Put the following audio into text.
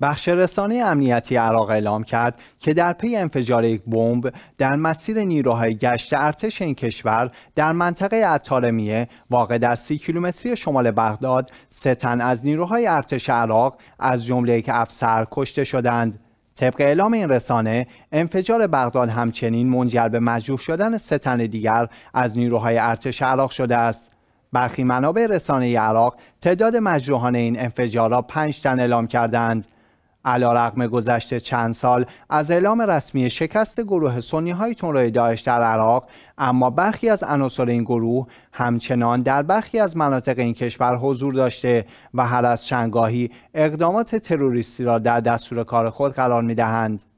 بخش رسانه امنیتی عراق اعلام کرد که در پی انفجار یک بمب در مسیر نیروهای گشت ارتش این کشور در منطقه عطارمیه واقع در سی کیلومتری شمال بغداد سه تن از نیروهای ارتش عراق از جمله یک افسر کشته شدند طبق اعلام این رسانه انفجار بغداد همچنین منجر به مجروح شدن سه تن دیگر از نیروهای ارتش عراق شده است برخی منابع رسانه عراق تعداد مجروحان این انفجار را پنج تن اعلام کردند رقم گذشته چند سال از اعلام رسمی شکست گروه سنی های تنروی داعش در عراق اما برخی از عناصر این گروه همچنان در برخی از مناطق این کشور حضور داشته و هر از چندگاهی اقدامات تروریستی را در دستور کار خود قرار می دهند.